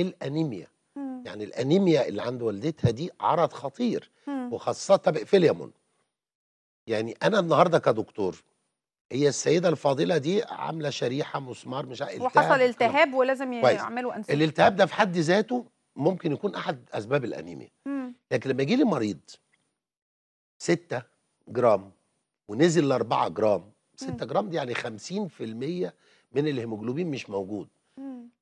الانيميا مم. يعني الانيميا اللي عند والدتها دي عرض خطير مم. وخاصه بقفليامون يعني انا النهارده كدكتور هي السيده الفاضله دي عامله شريحه مسمار مش التهاب وحصل التهاب ولازم يعملوا انسولين الالتهاب ده في حد ذاته ممكن يكون احد اسباب الانيميا مم. لكن لما يجي لي مريض 6 جرام ونزل ل 4 جرام 6 جرام دي يعني 50% من الهيموجلوبين مش موجود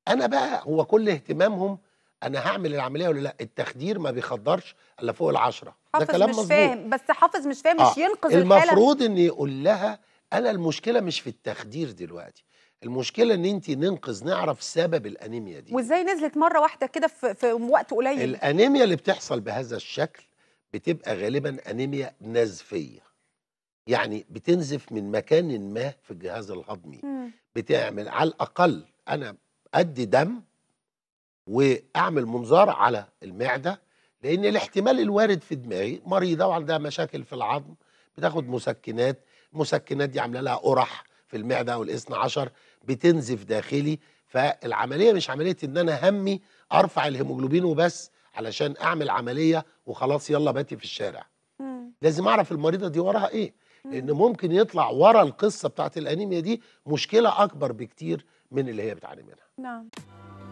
انا بقى هو كل اهتمامهم انا هعمل العمليه ولا لا التخدير ما بيخدرش الا فوق العشرة ده كلام مش مزبوط. فاهم بس حافظ مش فاهم آه. مش ينقذ المفروض ان يقول لها انا المشكله مش في التخدير دلوقتي المشكله ان انت ننقذ نعرف سبب الانيميا دي وازاي نزلت مره واحده كده في, في وقت قليل الانيميا اللي بتحصل بهذا الشكل بتبقى غالبا انيميا نزفيه يعني بتنزف من مكان ما في الجهاز الهضمي مم. بتعمل على الاقل انا ادي دم واعمل منظار على المعده لان الاحتمال الوارد في دماغي مريضه وعندها مشاكل في العظم بتاخد مسكنات المسكنات دي عامله لها قرح في المعده او الاثنى عشر بتنزف داخلي فالعمليه مش عمليه ان انا همي ارفع الهيموجلوبين وبس علشان اعمل عمليه وخلاص يلا باتي في الشارع لازم اعرف المريضه دي وراها ايه لان ممكن يطلع ورا القصه بتاعت الانيميا دي مشكله اكبر بكتير من اللي هي بتعاني منها نعم